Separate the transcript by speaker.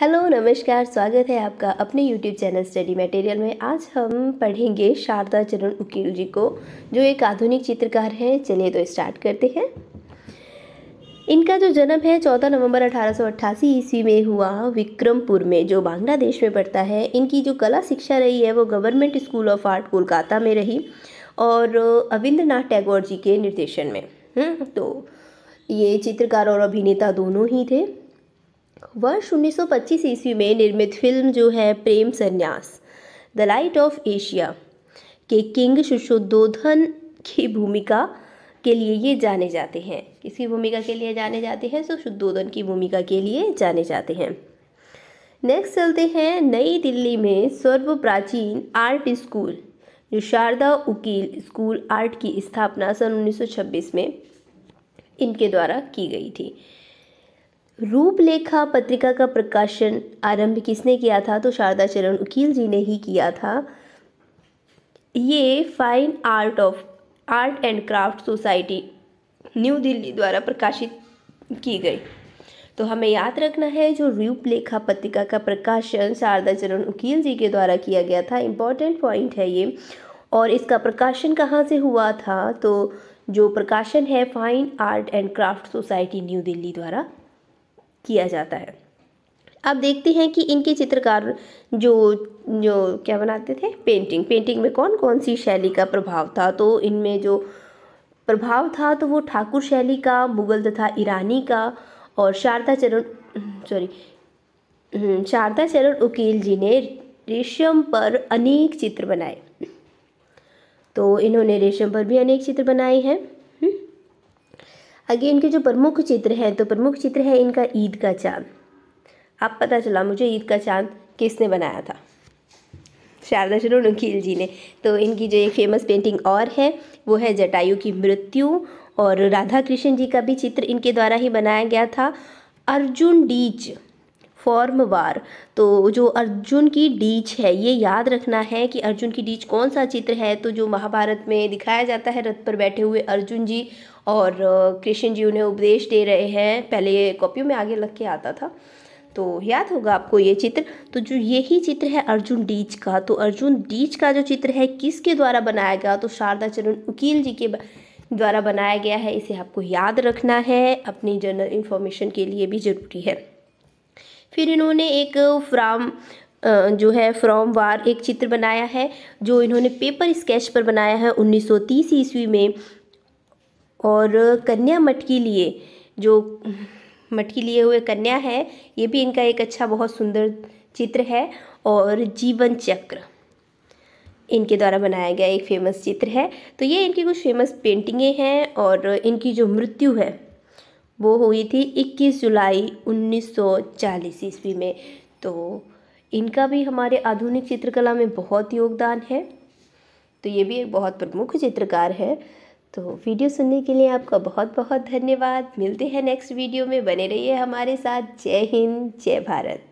Speaker 1: hello नमस्कार स्वागत है आपका अपने यूट्यूब चैनल स्टडी मटेरियल में आज हम पढ़ेंगे शारदा चरण उकील जी को जो एक आधुनिक चित्रकार हैं चलिए तो स्टार्ट करते हैं इनका जो जन्म है 14 नवंबर 1888 ईस्वी में हुआ विक्रमपुर में जो बांग्लादेश में पड़ता है इनकी जो कला शिक्षा रही है वो government school of art Kolkata में रही और अविंद्र टैगोर जी के निर्देशन में हम्म, तो ये चित्रकार और अभिनेता दोनों ही थे वर्ष 1925 ईस्वी में निर्मित फिल्म जो है Prem Sanyas the light of Asia के किंग सुशोधोधन की भूमिका के लिए ये जाने जाते हैं किसकी भूमिका के लिए जाने जाते हैं सो शुद्धोधन की भूमिका के लिए जाने जाते हैं नेक्स्ट चलते हैं नई दिल्ली में सर्व प्राचीन आर्ट स्कूल जो शारदा उकील स्कूल आर्ट की स्थापना सन 1926 में इनके द्वारा की गई थी रूपलेखा पत्रिका का प्रकाशन आरंभ किसने किया था तो शारदा चरण उकील जी ने ही किया था ये fine art of art and craft society new Delhi द्वारा प्रकाशित की गई तो हमें याद रखना है जो रूपलेखा पत्रिका का प्रकाशन शारदा चरण उकील जी के द्वारा किया गया था इम्पॉर्टेंट पॉइंट है ये और इसका प्रकाशन कहाँ से हुआ था तो जो प्रकाशन है fine art and craft society new Delhi द्वारा किया जाता है आप देखते हैं कि इनके चित्रकार जो जो क्या बनाते थे पेंटिंग पेंटिंग में कौन कौन सी शैली का प्रभाव था तो इनमें जो प्रभाव था तो वो ठाकुर शैली का मुगल तथा ईरानी का और शारदा चरण सॉरी हम्म, शारदा चरण उकील जी ने रेशम पर अनेक चित्र बनाए तो इन्होंने रेशम पर भी अनेक चित्र बनाए हैं आगे इनके जो प्रमुख चित्र हैं तो प्रमुख चित्र है इनका ईद का चांद अब पता चला मुझे ईद का चांद किसने बनाया था शारदा शरण नकील जी ने तो इनकी जो एक फेमस पेंटिंग और है वो है जटायु की मृत्यु और राधा कृष्ण जी का भी चित्र इनके द्वारा ही बनाया गया था अर्जुन डीच फॉर्म वार तो जो अर्जुन की डीच है ये याद रखना है कि अर्जुन की डीच कौन सा चित्र है तो जो महाभारत में दिखाया जाता है रथ पर बैठे हुए अर्जुन जी और कृष्ण जी उन्हें उपदेश दे रहे हैं पहले ये कॉपियों में आगे लग के आता था तो याद होगा आपको ये चित्र तो जो यही चित्र है अर्जुन डीच का तो अर्जुन डीच का जो चित्र है किसके द्वारा बनाया गया तो शारदा चरण उकील जी के द्वारा बनाया गया है इसे आपको याद रखना है अपनी जनरल इन्फॉर्मेशन के लिए भी ज़रूरी है फिर इन्होंने एक फ्राम जो है फ्रॉम वार एक चित्र बनाया है जो इन्होंने पेपर स्केच पर बनाया है 1930 ईस्वी में और कन्या मटकी लिए जो मटकी लिए हुए कन्या है ये भी इनका एक अच्छा बहुत सुंदर चित्र है और जीवन चक्र इनके द्वारा बनाया गया एक फेमस चित्र है तो ये इनकी कुछ फेमस पेंटिंगें हैं और इनकी जो मृत्यु है वो हुई थी 21 जुलाई 1940 ईस्वी में तो इनका भी हमारे आधुनिक चित्रकला में बहुत योगदान है तो ये भी एक बहुत प्रमुख चित्रकार है तो वीडियो सुनने के लिए आपका बहुत बहुत धन्यवाद मिलते हैं नेक्स्ट वीडियो में बने रहिए हमारे साथ जय हिंद जय भारत